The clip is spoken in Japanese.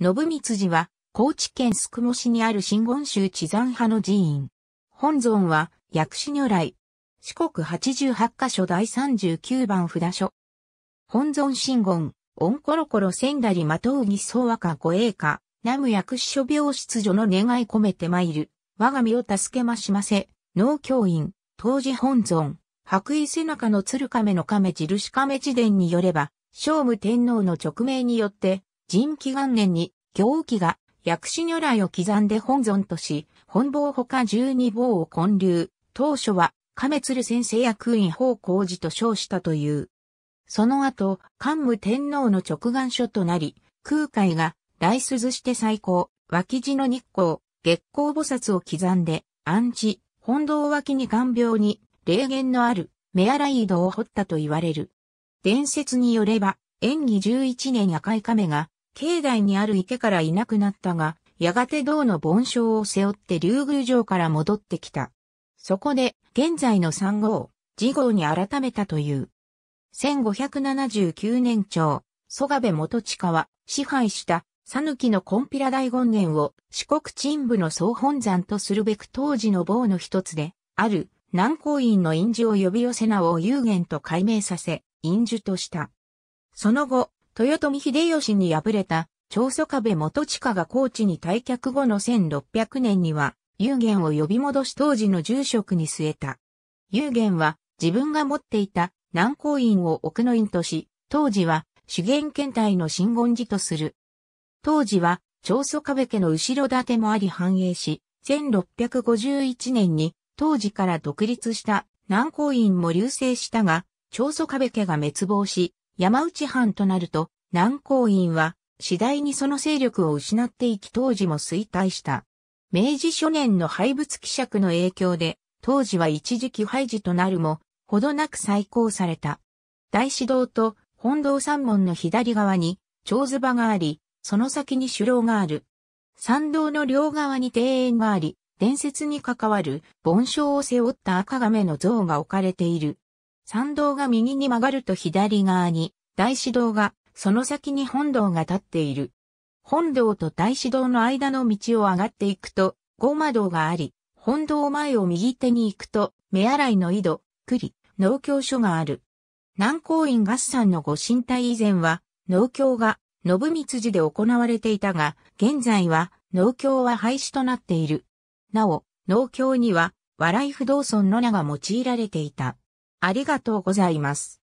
信光寺は、高知県宿毛市にある真言宗地山派の寺院。本尊は、薬師如来。四国八十八箇所第三十九番札所。本尊真言、オンコロコロ千ンりまとうぎ総和ワカ護衛歌、南無薬師所病室所の願い込めて参る。我が身を助けましませ。農教院、当時本尊、白衣背中の鶴亀の亀印亀地伝によれば、聖武天皇の勅命によって、人気元年に、行基が薬師如来を刻んで本尊とし、本坊ほか十二坊を建立、当初は亀鶴先生や空院法工寺と称したという。その後、桓武天皇の直眼書となり、空海が来鈴して最高、脇地の日光、月光菩薩を刻んで、暗地、本堂脇に眼病に、霊言のある、目洗い井戸を掘ったと言われる。伝説によれば、演技11年赤い亀が、境内にある池からいなくなったが、やがて銅の盆章を背負って竜宮城から戻ってきた。そこで、現在の三号、次号に改めたという。1579年長、蘇我部元親は、支配した讃岐きのコンピラ大権現を四国鎮部の総本山とするべく当時の某の一つで、ある南光院の院字を呼び寄せ名を有限と改名させ、院寺とした。その後、豊臣秀吉に敗れた、長祖壁元親が高知に退却後の1600年には、有元を呼び戻し当時の住職に据えた。有元は自分が持っていた南高院を奥の院とし、当時は修源検体の真言寺とする。当時は長祖壁家の後ろ盾もあり繁栄し、1651年に当時から独立した南高院も流星したが、長祖壁家が滅亡し、山内藩となると、南光院は次第にその勢力を失っていき当時も衰退した。明治初年の廃仏希釈の影響で、当時は一時期廃寺となるも、ほどなく再興された。大師堂と本堂三門の左側に、長図場があり、その先に首楼がある。参道の両側に庭園があり、伝説に関わる盆章を背負った赤亀の像が置かれている。参道が右に曲がると左側に大師堂が、その先に本堂が立っている。本堂と大師堂の間の道を上がっていくと、ゴマ堂があり、本堂前を右手に行くと、目洗いの井戸、栗、農協所がある。南高院合算のご神体以前は、農協が、信光寺で行われていたが、現在は、農協は廃止となっている。なお、農協には、笑い不動村の名が用いられていた。ありがとうございます。